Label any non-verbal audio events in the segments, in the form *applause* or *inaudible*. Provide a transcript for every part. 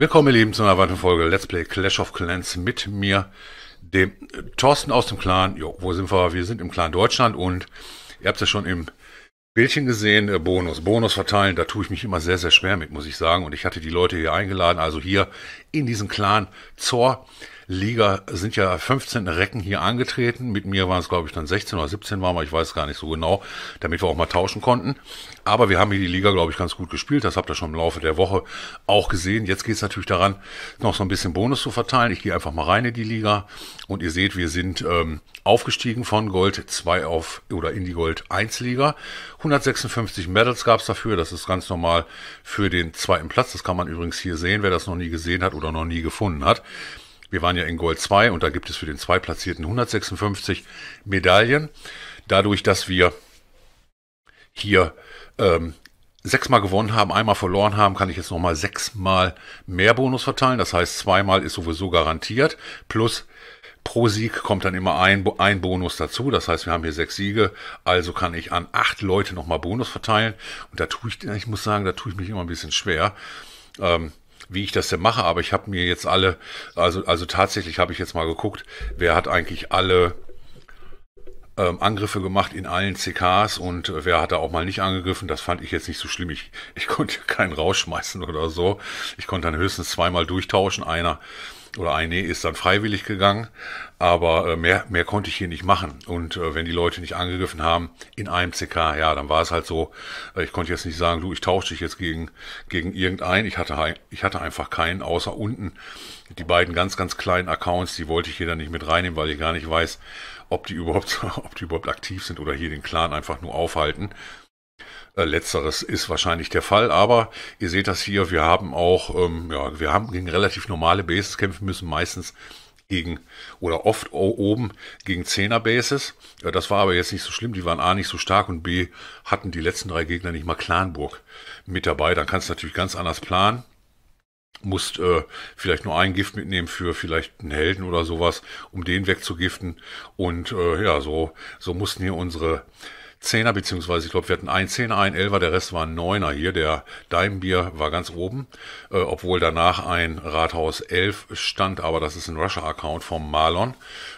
Willkommen, ihr Lieben, zu einer weiteren Folge Let's Play Clash of Clans mit mir, dem Thorsten aus dem Clan. Jo, wo sind wir? Wir sind im Clan Deutschland und ihr habt es ja schon im Bildchen gesehen, äh, Bonus. Bonus verteilen, da tue ich mich immer sehr, sehr schwer mit, muss ich sagen. Und ich hatte die Leute hier eingeladen, also hier in diesen Clan Zor. Liga sind ja 15 Recken hier angetreten. Mit mir waren es, glaube ich, dann 16 oder 17 waren wir, ich weiß gar nicht so genau, damit wir auch mal tauschen konnten. Aber wir haben hier die Liga, glaube ich, ganz gut gespielt. Das habt ihr schon im Laufe der Woche auch gesehen. Jetzt geht es natürlich daran, noch so ein bisschen Bonus zu verteilen. Ich gehe einfach mal rein in die Liga und ihr seht, wir sind ähm, aufgestiegen von Gold 2 auf oder in die Gold 1 Liga. 156 Medals gab es dafür. Das ist ganz normal für den zweiten Platz. Das kann man übrigens hier sehen, wer das noch nie gesehen hat oder noch nie gefunden hat. Wir waren ja in Gold 2 und da gibt es für den Zweitplatzierten 156 Medaillen. Dadurch, dass wir hier ähm, sechsmal gewonnen haben, einmal verloren haben, kann ich jetzt nochmal sechsmal mehr Bonus verteilen. Das heißt, zweimal ist sowieso garantiert. Plus pro Sieg kommt dann immer ein, ein Bonus dazu. Das heißt, wir haben hier sechs Siege. Also kann ich an acht Leute nochmal Bonus verteilen. Und da tue ich, ich muss sagen, da tue ich mich immer ein bisschen schwer. Ähm, wie ich das denn mache, aber ich habe mir jetzt alle, also, also tatsächlich habe ich jetzt mal geguckt, wer hat eigentlich alle ähm, Angriffe gemacht in allen CKs und äh, wer hat da auch mal nicht angegriffen, das fand ich jetzt nicht so schlimm. Ich, *laughs* ich konnte keinen rausschmeißen oder so. Ich konnte dann höchstens zweimal durchtauschen. Einer oder eine ist dann freiwillig gegangen, aber äh, mehr, mehr konnte ich hier nicht machen. Und äh, wenn die Leute nicht angegriffen haben in einem CK, ja, dann war es halt so, äh, ich konnte jetzt nicht sagen, du, ich tausche dich jetzt gegen, gegen irgendeinen. Ich hatte, ich hatte einfach keinen, außer unten die beiden ganz, ganz kleinen Accounts, die wollte ich hier dann nicht mit reinnehmen, weil ich gar nicht weiß, ob die überhaupt, *laughs* ob die überhaupt aktiv sind oder hier den Clan einfach nur aufhalten. Äh, letzteres ist wahrscheinlich der Fall, aber ihr seht das hier, wir haben auch, ähm, ja, wir haben gegen relativ normale Bases kämpfen müssen, meistens gegen oder oft oben gegen 10er Bases. Ja, äh, das war aber jetzt nicht so schlimm, die waren A nicht so stark und B hatten die letzten drei Gegner nicht mal Clanburg mit dabei. Dann kannst du natürlich ganz anders planen musst äh, vielleicht nur ein Gift mitnehmen für vielleicht einen Helden oder sowas, um den wegzugiften. Und äh, ja, so, so mussten hier unsere Zehner, beziehungsweise ich glaube, wir hatten ein Zehner, ein Elfer, der Rest war ein Neuner hier. Der Daimbier war ganz oben, äh, obwohl danach ein Rathaus 11 stand, aber das ist ein Russia-Account vom Marlon.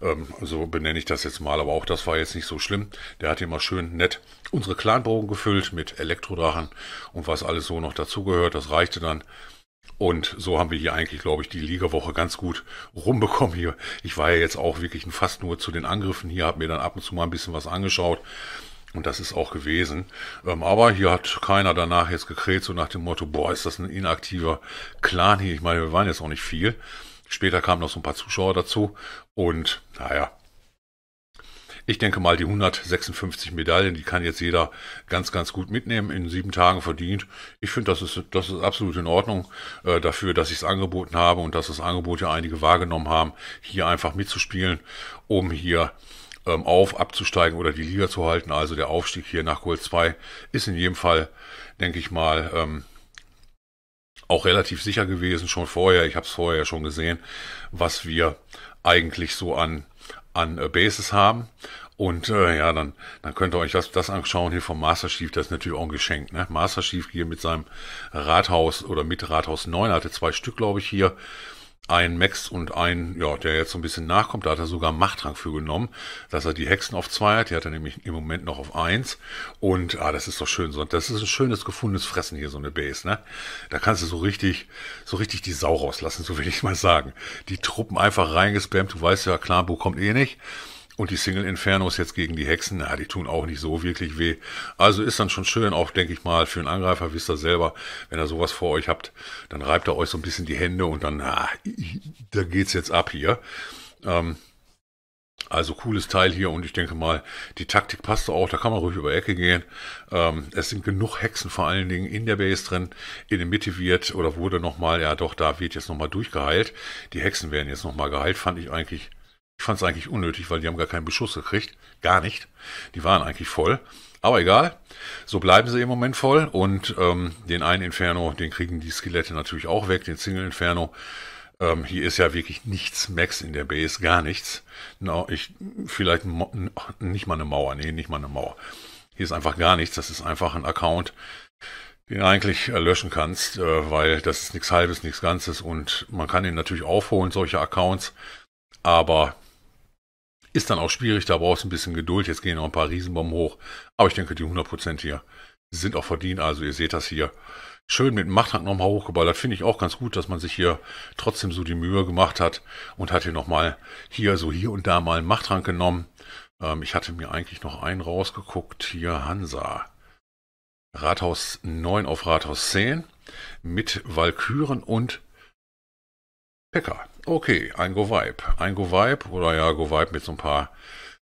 Ähm, so benenne ich das jetzt mal, aber auch das war jetzt nicht so schlimm. Der hat immer schön nett unsere Clanbogen gefüllt mit Elektrodrachen und was alles so noch dazugehört. Das reichte dann. Und so haben wir hier eigentlich, glaube ich, die Ligawoche ganz gut rumbekommen hier. Ich war ja jetzt auch wirklich fast nur zu den Angriffen hier, habe mir dann ab und zu mal ein bisschen was angeschaut. Und das ist auch gewesen. Ähm, aber hier hat keiner danach jetzt gekräht, so nach dem Motto, boah, ist das ein inaktiver Clan hier. Ich meine, wir waren jetzt auch nicht viel. Später kamen noch so ein paar Zuschauer dazu. Und naja, ich denke mal, die 156 Medaillen, die kann jetzt jeder ganz, ganz gut mitnehmen, in sieben Tagen verdient. Ich finde, das ist, das ist absolut in Ordnung äh, dafür, dass ich es angeboten habe und dass das Angebot ja einige wahrgenommen haben, hier einfach mitzuspielen, um hier ähm, auf, abzusteigen oder die Liga zu halten. Also der Aufstieg hier nach Gold 2 ist in jedem Fall, denke ich mal, ähm, auch relativ sicher gewesen schon vorher. Ich habe es vorher schon gesehen, was wir eigentlich so an an äh, Bases haben. Und äh, ja, dann, dann könnt ihr euch das, das anschauen hier vom Master Chief. Das ist natürlich auch ein Geschenk. Ne? Master Chief hier mit seinem Rathaus oder mit Rathaus 9 hatte zwei Stück, glaube ich, hier ein Max und ein, ja, der jetzt so ein bisschen nachkommt, da hat er sogar Machttrank für genommen, dass er die Hexen auf zwei hat, die hat er nämlich im Moment noch auf eins und, ah, das ist doch schön, so, das ist ein schönes gefundenes Fressen hier, so eine Base, ne? Da kannst du so richtig, so richtig die Sau rauslassen, so will ich mal sagen. Die Truppen einfach reingespammt, du weißt ja, klar, wo kommt eh nicht und die Single Infernos jetzt gegen die Hexen, na, die tun auch nicht so wirklich weh. Also ist dann schon schön, auch denke ich mal, für einen Angreifer wisst ihr selber, wenn ihr sowas vor euch habt, dann reibt er euch so ein bisschen die Hände und dann, na, ah, da geht's jetzt ab hier. Ähm, also cooles Teil hier und ich denke mal, die Taktik passt auch, da kann man ruhig über Ecke gehen. Ähm, es sind genug Hexen vor allen Dingen in der Base drin, in der Mitte wird oder wurde nochmal, ja doch, da wird jetzt nochmal durchgeheilt. Die Hexen werden jetzt nochmal geheilt, fand ich eigentlich ich fand es eigentlich unnötig, weil die haben gar keinen Beschuss gekriegt. Gar nicht. Die waren eigentlich voll. Aber egal, so bleiben sie im Moment voll. Und ähm, den einen Inferno, den kriegen die Skelette natürlich auch weg, den Single Inferno. Ähm, hier ist ja wirklich nichts Max in der Base, gar nichts. No, ich, vielleicht nicht mal eine Mauer, nee, nicht mal eine Mauer. Hier ist einfach gar nichts, das ist einfach ein Account, den eigentlich äh, löschen kannst, äh, weil das ist nichts Halbes, nichts Ganzes und man kann ihn natürlich aufholen, solche Accounts, aber ist dann auch schwierig, da brauchst du ein bisschen Geduld. Jetzt gehen noch ein paar Riesenbomben hoch. Aber ich denke, die 100% hier sind auch verdient. Also ihr seht das hier. Schön mit dem Machthand nochmal hochgeballert. Finde ich auch ganz gut, dass man sich hier trotzdem so die Mühe gemacht hat und hat hier nochmal hier so hier und da mal einen Machthand genommen. Ähm, ich hatte mir eigentlich noch einen rausgeguckt. Hier Hansa. Rathaus 9 auf Rathaus 10 mit Valkyren und Pekka. Okay, ein Go-Vibe. Ein Go-Vibe oder ja, Go-Vibe mit so ein paar,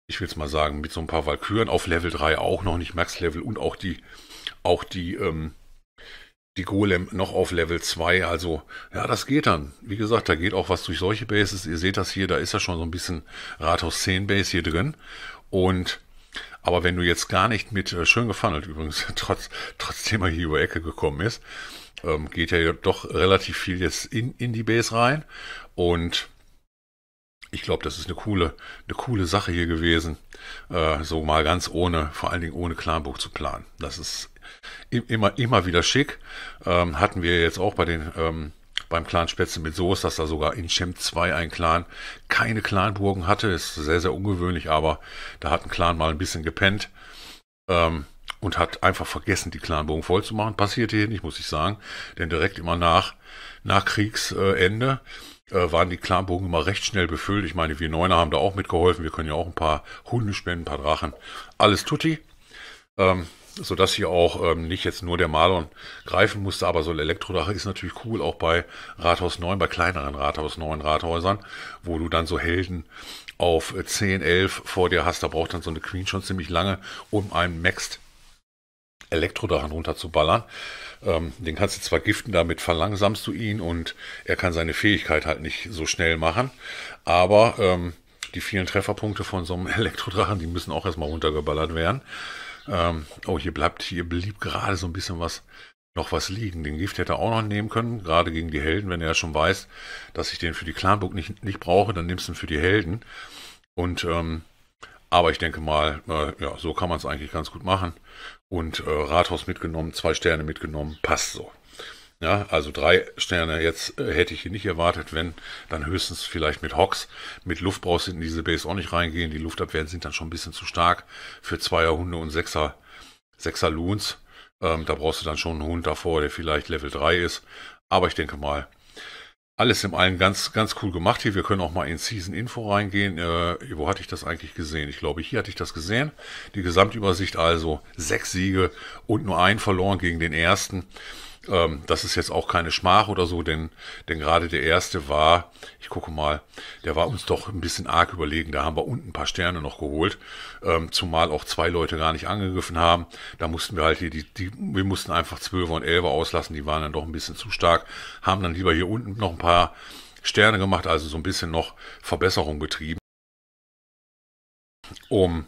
ich will es mal sagen, mit so ein paar Valkyren auf Level 3 auch noch nicht Max-Level und auch die, auch die, ähm, die Golem noch auf Level 2. Also, ja, das geht dann. Wie gesagt, da geht auch was durch solche Bases. Ihr seht das hier, da ist ja schon so ein bisschen Rathaus 10 Base hier drin. Und aber wenn du jetzt gar nicht mit, äh, schön gefunnelt übrigens, *laughs* trotz, trotzdem er hier über Ecke gekommen ist, ähm, geht ja doch relativ viel jetzt in, in die Base rein. Und ich glaube, das ist eine coole, eine coole Sache hier gewesen, äh, so mal ganz ohne, vor allen Dingen ohne Klarbuch zu planen. Das ist immer, immer wieder schick. Ähm, hatten wir jetzt auch bei den ähm, beim Clan Spätzle mit Soos, dass da sogar in Chem 2 ein Clan keine Clanburgen hatte. Ist sehr, sehr ungewöhnlich, aber da hat ein Clan mal ein bisschen gepennt. Ähm, und hat einfach vergessen, die Clanburgen voll zu machen. Passierte hier nicht, muss ich sagen, denn direkt immer nach, nach Kriegsende äh, waren die Clanburgen immer recht schnell befüllt. Ich meine, wir Neuner haben da auch mitgeholfen. Wir können ja auch ein paar Hunde spenden, ein paar Drachen. Alles tutti. Ähm, so dass hier auch ähm, nicht jetzt nur der Malon greifen musste, aber so ein Elektrodache ist natürlich cool, auch bei Rathaus 9, bei kleineren Rathaus 9 Rathäusern, wo du dann so Helden auf 10, 11 vor dir hast. Da braucht dann so eine Queen schon ziemlich lange, um einen Maxed Elektrodrachen runterzuballern. Ähm, den kannst du zwar giften, damit verlangsamst du ihn und er kann seine Fähigkeit halt nicht so schnell machen. Aber ähm, die vielen Trefferpunkte von so einem *laughs* Elektrodrachen, die müssen auch erstmal runtergeballert werden. Ähm, oh, hier bleibt, hier blieb gerade so ein bisschen was, noch was liegen. Den Gift hätte er auch noch nehmen können, gerade gegen die Helden, wenn er ja schon weiß, dass ich den für die Clanburg nicht, nicht brauche, dann nimmst du ihn für die Helden. Und, ähm, aber ich denke mal, äh, ja, so kann man es eigentlich ganz gut machen. Und äh, Rathaus mitgenommen, zwei Sterne mitgenommen, passt so. Ja, also drei Sterne jetzt äh, hätte ich hier nicht erwartet, wenn dann höchstens vielleicht mit Hocks. Mit Luft brauchst du in diese Base auch nicht reingehen. Die Luftabwehren sind dann schon ein bisschen zu stark für Zweierhunde und Sechser, Sechser Loons. Ähm, da brauchst du dann schon einen Hund davor, der vielleicht Level 3 ist. Aber ich denke mal, alles im allen ganz, ganz cool gemacht hier. Wir können auch mal in Season Info reingehen. Äh, wo hatte ich das eigentlich gesehen? Ich glaube, hier hatte ich das gesehen. Die Gesamtübersicht also sechs Siege und nur ein verloren gegen den ersten. Ähm, das ist jetzt auch keine Schmach oder so, denn, denn gerade der erste war, ich gucke mal, der war uns doch ein bisschen arg überlegen. Da haben wir unten ein paar Sterne noch geholt, ähm, zumal auch zwei Leute gar nicht angegriffen haben. Da mussten wir halt hier, die, die, wir mussten einfach 12 und 11 auslassen, die waren dann doch ein bisschen zu stark, haben dann lieber hier unten noch ein paar Sterne gemacht, also so ein bisschen noch Verbesserung betrieben. Um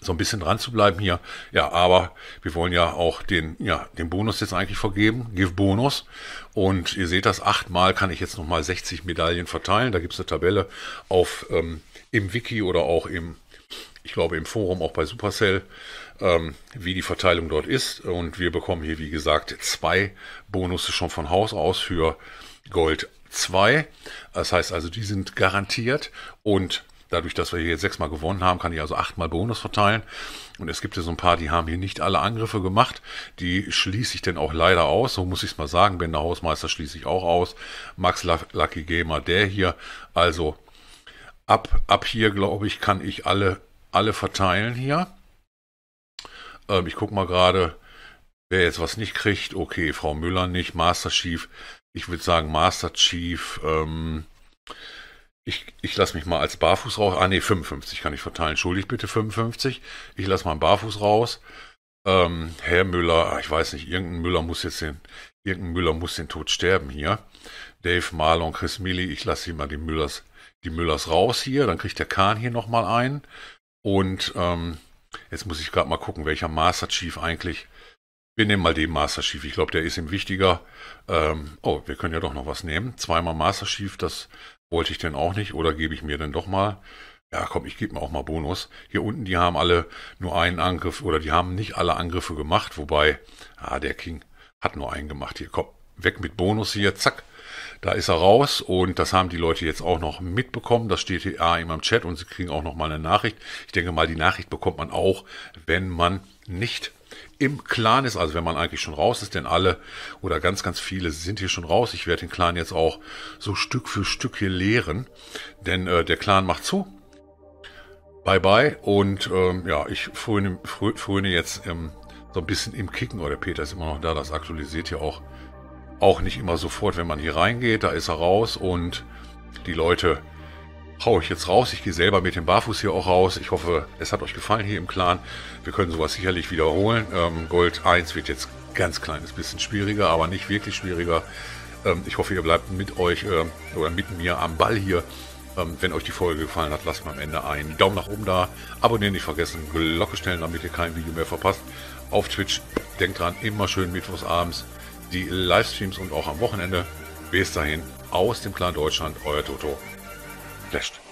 so ein bisschen dran zu bleiben hier. Ja, aber wir wollen ja auch den, ja, den Bonus jetzt eigentlich vergeben. Give Bonus. Und ihr seht das, achtmal kann ich jetzt nochmal 60 Medaillen verteilen. Da gibt es eine Tabelle auf ähm, im Wiki oder auch im, ich glaube, im Forum, auch bei Supercell, ähm, wie die Verteilung dort ist. Und wir bekommen hier, wie gesagt, zwei Bonus schon von Haus aus für Gold 2. Das heißt also, die sind garantiert und Dadurch, dass wir hier jetzt sechsmal gewonnen haben, kann ich also achtmal Bonus verteilen. Und es gibt ja so ein paar, die haben hier nicht alle Angriffe gemacht. Die schließe ich denn auch leider aus. So muss ich es mal sagen. Bender Hausmeister schließe ich auch aus. Max Lucky Gamer, der hier. Also ab, ab hier, glaube ich, kann ich alle, alle verteilen hier. Ähm, ich gucke mal gerade, wer jetzt was nicht kriegt. Okay, Frau Müller nicht, Master Chief. Ich würde sagen, Master Chief. Ähm, ich, ich lasse mich mal als Barfuß raus. Ah, nee, 55 kann ich verteilen. Schuldig bitte 55. Ich lasse mal Barfuß raus. Ähm, Herr Müller, ah, ich weiß nicht, irgendein Müller muss jetzt den, irgendein Müller muss den Tod sterben hier. Dave Marlon, Chris Milli, ich lasse hier mal die Müllers, die Müllers raus hier. Dann kriegt der Kahn hier nochmal ein. Und ähm, jetzt muss ich gerade mal gucken, welcher Master Chief eigentlich. Wir nehmen mal den Master Chief. Ich glaube, der ist ihm wichtiger. Ähm, oh, wir können ja doch noch was nehmen. Zweimal Master Chief, das wollte ich denn auch nicht oder gebe ich mir denn doch mal? Ja, komm, ich gebe mir auch mal Bonus. Hier unten, die haben alle nur einen Angriff oder die haben nicht alle Angriffe gemacht, wobei, ah, der King hat nur einen gemacht. Hier, komm, weg mit Bonus hier, zack. Da ist er raus und das haben die Leute jetzt auch noch mitbekommen. Das steht hier ah, immer im Chat und sie kriegen auch noch mal eine Nachricht. Ich denke mal, die Nachricht bekommt man auch, wenn man nicht im Clan ist, also wenn man eigentlich schon raus ist, denn alle oder ganz, ganz viele sind hier schon raus. Ich werde den Clan jetzt auch so Stück für Stück hier leeren, denn äh, der Clan macht zu. Bye bye und ähm, ja, ich fröne, frö, fröne jetzt ähm, so ein bisschen im Kicken. Oder oh, Peter ist immer noch da, das aktualisiert ja auch, auch nicht immer sofort, wenn man hier reingeht. Da ist er raus und die Leute hau ich jetzt raus. Ich gehe selber mit dem Barfuß hier auch raus. Ich hoffe, es hat euch gefallen hier im Clan. Wir können sowas sicherlich wiederholen. Ähm, Gold 1 wird jetzt ganz kleines bisschen schwieriger, aber nicht wirklich schwieriger. Ähm, ich hoffe, ihr bleibt mit euch äh, oder mit mir am Ball hier. Ähm, wenn euch die Folge gefallen hat, lasst mir am Ende einen Daumen nach oben da. Abonnieren nicht vergessen, Glocke stellen, damit ihr kein Video mehr verpasst. Auf Twitch, denkt dran, immer schön mittwochsabends die Livestreams und auch am Wochenende. Bis dahin, aus dem Clan Deutschland, euer Toto. Rest.